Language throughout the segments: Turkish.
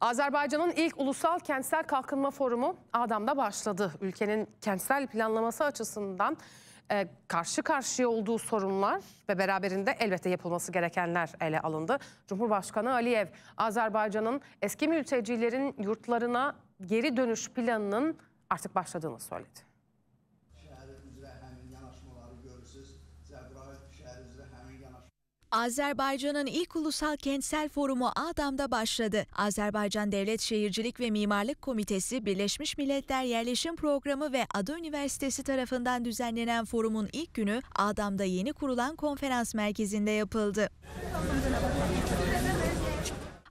Azerbaycan'ın ilk ulusal kentsel kalkınma forumu Adam'da başladı. Ülkenin kentsel planlaması açısından e, karşı karşıya olduğu sorunlar ve beraberinde elbette yapılması gerekenler ele alındı. Cumhurbaşkanı Aliyev, Azerbaycan'ın eski mültecilerin yurtlarına geri dönüş planının artık başladığını söyledi. Azerbaycan'ın ilk ulusal kentsel forumu Adam'da başladı. Azerbaycan Devlet Şehircilik ve Mimarlık Komitesi, Birleşmiş Milletler Yerleşim Programı ve Ada Üniversitesi tarafından düzenlenen forumun ilk günü Adam'da yeni kurulan konferans merkezinde yapıldı.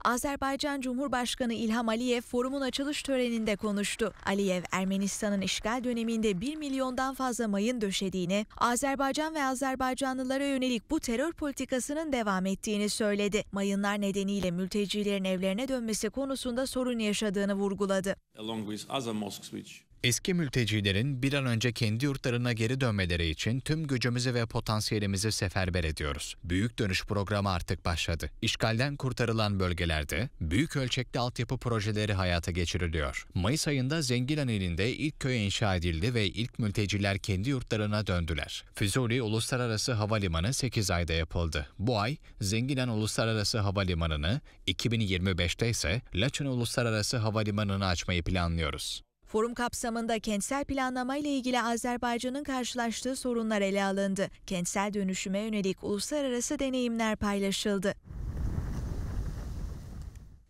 Azerbaycan Cumhurbaşkanı İlham Aliyev forumun açılış töreninde konuştu. Aliyev, Ermenistan'ın işgal döneminde 1 milyondan fazla mayın döşediğini, Azerbaycan ve Azerbaycanlılara yönelik bu terör politikasının devam ettiğini söyledi. Mayınlar nedeniyle mültecilerin evlerine dönmesi konusunda sorun yaşadığını vurguladı. Along with other mosques which Eski mültecilerin bir an önce kendi yurtlarına geri dönmeleri için tüm gücümüzü ve potansiyelimizi seferber ediyoruz. Büyük dönüş programı artık başladı. İşgalden kurtarılan bölgelerde büyük ölçekli altyapı projeleri hayata geçiriliyor. Mayıs ayında Zengilan ilinde ilk köy inşa edildi ve ilk mülteciler kendi yurtlarına döndüler. Füzuli Uluslararası Havalimanı 8 ayda yapıldı. Bu ay Zengilan Uluslararası Havalimanı'nı, 2025'te ise Laçın Uluslararası Havalimanı'nı açmayı planlıyoruz. Forum kapsamında kentsel planlama ile ilgili Azerbaycan'ın karşılaştığı sorunlar ele alındı. Kentsel dönüşüme yönelik uluslararası deneyimler paylaşıldı.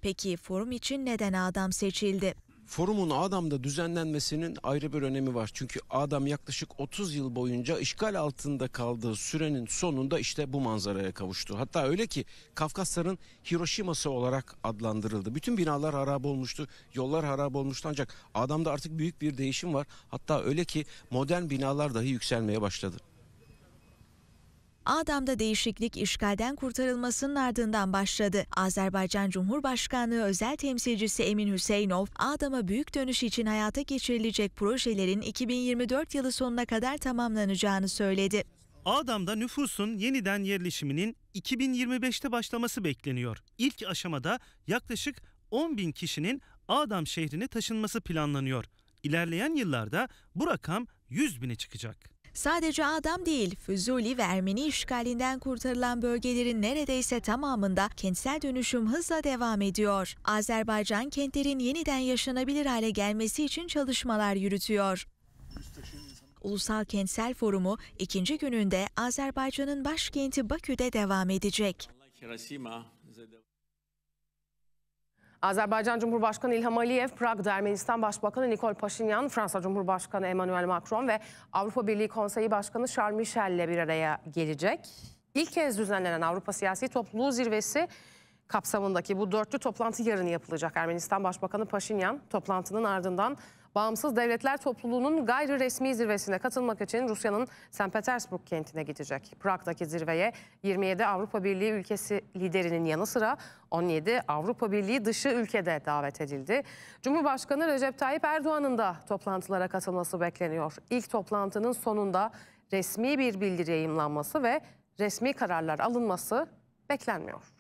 Peki forum için neden adam seçildi? forumun Adam'da düzenlenmesinin ayrı bir önemi var. Çünkü Adam yaklaşık 30 yıl boyunca işgal altında kaldığı sürenin sonunda işte bu manzaraya kavuştu. Hatta öyle ki Kafkasların Hiroşiması olarak adlandırıldı. Bütün binalar harap olmuştu, yollar harap olmuştu ancak Adam'da artık büyük bir değişim var. Hatta öyle ki modern binalar dahi yükselmeye başladı. Adam'da değişiklik işgalden kurtarılmasının ardından başladı. Azerbaycan Cumhurbaşkanlığı özel temsilcisi Emin Hüseyinov, Adam'a büyük dönüş için hayata geçirilecek projelerin 2024 yılı sonuna kadar tamamlanacağını söyledi. Adam'da nüfusun yeniden yerleşiminin 2025'te başlaması bekleniyor. İlk aşamada yaklaşık 10 bin kişinin Adam şehrine taşınması planlanıyor. İlerleyen yıllarda bu rakam 100 bine çıkacak. Sadece adam değil, Füzuli ve Ermeni işgalinden kurtarılan bölgelerin neredeyse tamamında kentsel dönüşüm hızla devam ediyor. Azerbaycan kentlerin yeniden yaşanabilir hale gelmesi için çalışmalar yürütüyor. Ulusal Kentsel Forumu ikinci gününde Azerbaycan'ın başkenti Bakü'de devam edecek. Azerbaycan Cumhurbaşkanı İlham Aliyev, Prag'da Ermenistan Başbakanı Nikol Paşinyan, Fransa Cumhurbaşkanı Emmanuel Macron ve Avrupa Birliği Konseyi Başkanı Charles Michel ile bir araya gelecek. İlk kez düzenlenen Avrupa Siyasi Topluluğu Zirvesi kapsamındaki bu dörtlü toplantı yarın yapılacak. Ermenistan Başbakanı Paşinyan toplantının ardından Bağımsız Devletler Topluluğu'nun gayri resmi zirvesine katılmak için Rusya'nın St. Petersburg kentine gidecek. Prag'daki zirveye 27 Avrupa Birliği ülkesi liderinin yanı sıra 17 Avrupa Birliği dışı ülkede davet edildi. Cumhurbaşkanı Recep Tayyip Erdoğan'ın da toplantılara katılması bekleniyor. İlk toplantının sonunda resmi bir bildiri yayımlanması ve resmi kararlar alınması beklenmiyor.